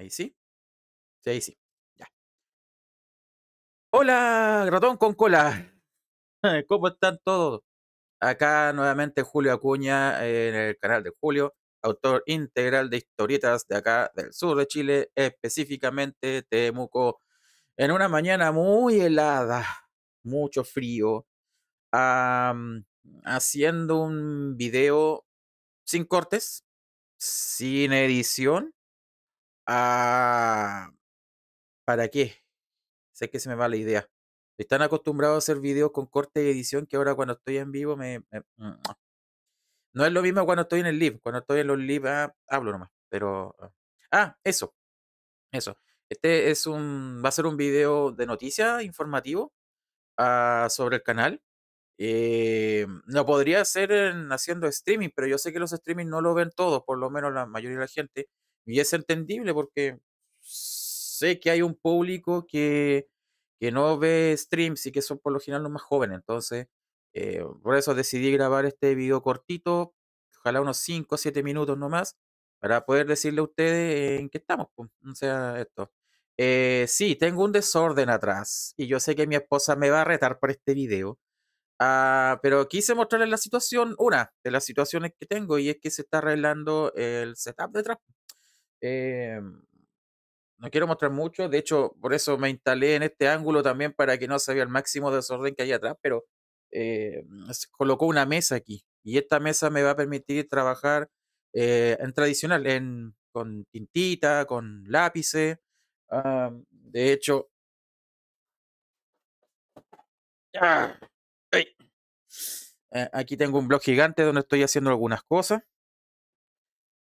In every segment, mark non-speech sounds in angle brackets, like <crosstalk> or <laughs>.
Ahí sí. Sí, ahí sí. Ya. Hola, ratón con cola. <laughs> ¿Cómo están todos? Acá nuevamente Julio Acuña eh, en el canal de Julio, autor integral de historietas de acá del sur de Chile, específicamente Temuco. En una mañana muy helada, mucho frío, haciendo un video sin cortes, sin edición, Ah ¿Para qué? Sé que se me va la idea. Están acostumbrados a hacer videos con corte y edición que ahora cuando estoy en vivo me... Mm, ah. No es lo mismo cuando estoy en el live. Cuando estoy en los live ah, hablo nomás. Pero... Ah. ah, eso. Eso. Este es un... Va a ser un video de noticia informativo sobre el canal. Eh, no podría ser haciendo streaming, pero yo sé que los streaming no lo ven todos, por lo menos la mayoría de la gente. Y es entendible porque sé que hay un público que, que no ve streams y que son por lo general los más jóvenes. Entonces, eh, por eso decidí grabar este video cortito, ojalá unos 5 o 7 minutos nomás, para poder decirle a ustedes en qué estamos. O sea, esto. Eh, sí, tengo un desorden atrás y yo sé que mi esposa me va a retar por este video. Ah, pero quise mostrarles la situación, una de las situaciones que tengo, y es que se está arreglando el setup detrás. Em, no quiero mostrar mucho, de hecho, por eso me instalé en este ángulo también para que no se vea el máximo desorden que hay atrás, pero eh, colocó una mesa aquí y esta mesa me va a permitir trabajar eh, en tradicional, con tintita, con lápices. de hecho, ah, eh, aquí tengo un blog gigante donde estoy haciendo algunas cosas.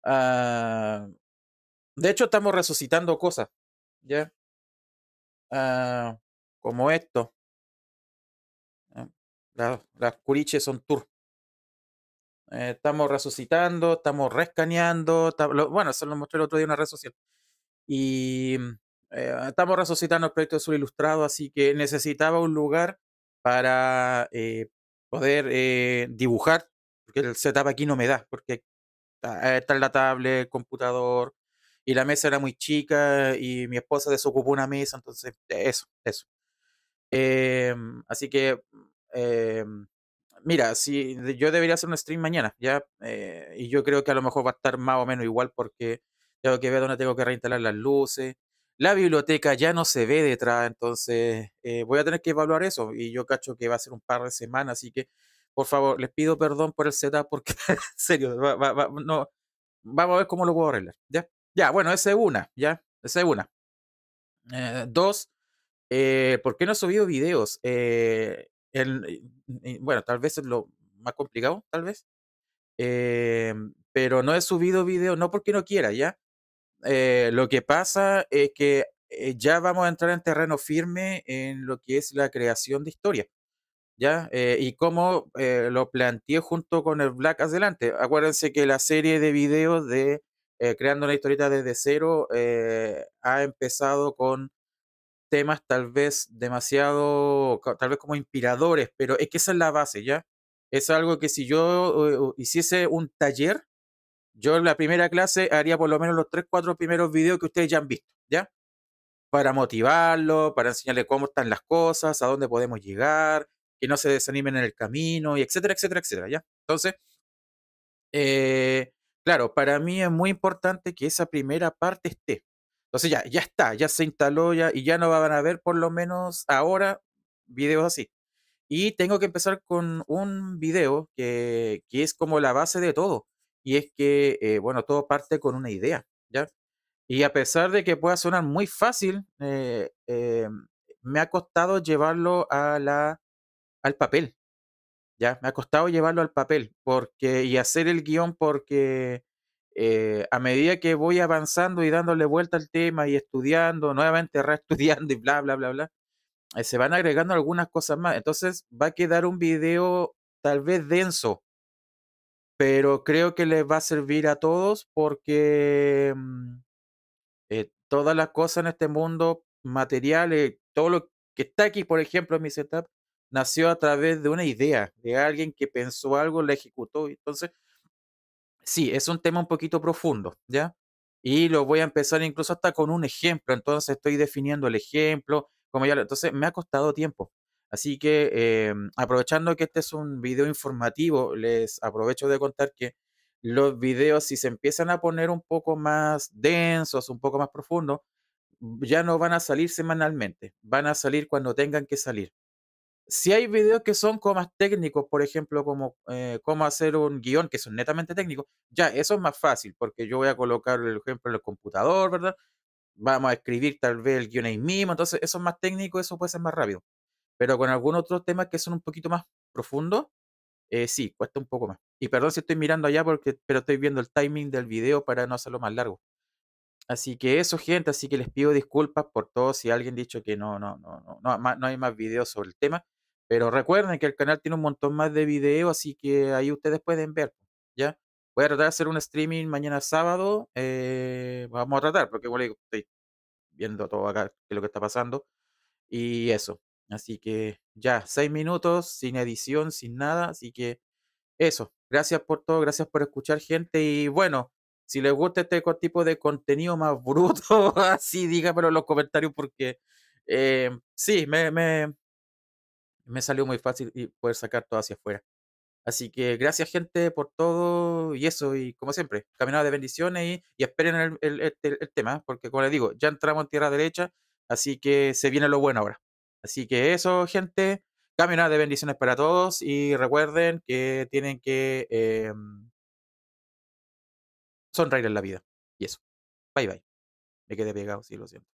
Ah, de hecho, estamos resucitando cosas, ¿ya? Ah, como esto. Ah, las, curiches son tour. Eh, estamos resucitando, estamos rescaneando. bueno, se lo mostré el otro día en una red social. Y mm, eh, estamos resucitando el proyecto Sur Ilustrado, así que necesitaba un lugar para eh, poder dibujar, porque el setup aquí no me da, porque está, la tablet, computador, y la mesa era muy chica y mi esposa desocupó una mesa, entonces eso, eso. Em, así que, em, mira, si yo debería hacer un stream mañana, ya, eh, y yo creo que a lo mejor va a estar más o menos igual porque tengo que ver dónde tengo que reinstalar las luces. La biblioteca ya no se ve detrás, entonces eh, voy a tener que evaluar eso y yo cacho que va a ser un par de semanas, así que, por favor, les pido perdón por el setup porque, <laughs> en serio, va, no, vamos a ver cómo lo puedo arreglar, ¿ya? Ya, bueno, ese es una, ya, ese es una. Eh, dos, eh, ¿por qué no he subido videos? Eh, bueno, tal vez es lo más complicado, tal vez. pero no he subido videos, no porque no quiera, ya. lo que pasa es que ya vamos a entrar en terreno firme en lo que es la creación de historia. ¿ya? y como lo planteé junto con el Black Adelante. Acuérdense que la serie de videos de eh, creando una historieta desde cero, eh, ha empezado con temas tal vez demasiado, tal vez como inspiradores, pero es que esa es la base, ¿ya? Es algo que si yo eh, hiciese un taller, yo en la primera clase haría por lo menos los tres, cuatro primeros videos que ustedes ya han visto, ¿ya? Para motivarlo, para enseñarle cómo están las cosas, a dónde podemos llegar, que no se desanimen en el camino, y etcétera, etcétera, etcétera, ¿ya? Entonces, eh, Claro, para mí es muy importante que esa primera parte esté. Entonces ya, ya está, ya se instaló ya, y ya no van a ver por lo menos ahora videos así. Y tengo que empezar con un video que, es como la base de todo. Y es que, eh, bueno, todo parte con una idea, ¿ya? Y a pesar de que pueda sonar muy fácil, eh, em, me ha costado llevarlo a la, al papel, ya, me ha costado llevarlo al papel porque, y hacer el guión porque eh, a medida que voy avanzando y dándole vuelta al tema y estudiando, nuevamente <laughs> reestudiando y bla, bla, bla, bla, eh, se van agregando algunas cosas más. Entonces va a quedar un video tal vez denso, pero creo que les va a servir a todos porque mm, eh, todas las cosas en este mundo materiales, todo lo que está aquí, por ejemplo, en mi setup, nació a través de una idea, de alguien que pensó algo, la ejecutó. Entonces, sí, es un tema un poquito profundo, ¿ya? Y lo voy a empezar incluso hasta con un ejemplo. Entonces, estoy definiendo el ejemplo, como ya lo... Entonces, me ha costado tiempo. Así que, em, aprovechando que este es un video informativo, les aprovecho de contar que los videos, si se empiezan a poner un poco más densos, un poco más profundos, ya no van a salir semanalmente, van a salir cuando tengan que salir si hay videos que son más técnicos, por ejemplo, como eh, cómo hacer un guión, que son netamente técnicos, ya, eso es más fácil, porque yo voy a colocar el ejemplo en el computador, ¿verdad? Vamos a escribir tal vez el guión ahí mismo, entonces eso es más técnico, eso puede ser más rápido. Pero con algún otros temas que son un poquito más profundos, eh, sí, cuesta un poco más. Y perdón si estoy mirando allá, porque, pero estoy viendo el timing del video para no hacerlo más largo. Así que eso, gente, así que les pido disculpas por todo si alguien ha dicho que no, no, no, no, no, no hay más videos sobre el tema pero recuerden que el canal tiene un montón más de videos, así que ahí ustedes pueden ver, ¿ya? Voy a tratar de hacer un streaming mañana sábado. Eh, vamos a tratar, porque igual estoy viendo todo acá, qué es lo que está pasando. Y eso. Así que ya, seis minutos, sin edición, sin nada. Así que eso. Gracias por todo, gracias por escuchar, gente. Y bueno, si les gusta este tipo de contenido más <laughs> bruto, así díganmelo en los comentarios, porque eh, sí, me, me, me salió muy fácil y poder sacar todo hacia afuera. Así que gracias gente por todo y eso, y como siempre, caminada de bendiciones y, esperen el, tema, porque como les digo, ya entramos en tierra derecha, así que se viene lo bueno ahora. Así que eso, gente, caminada de bendiciones para todos y recuerden que tienen que em, sonreír en la vida. Y eso. Bye bye. Me quedé pegado, sí, lo siento.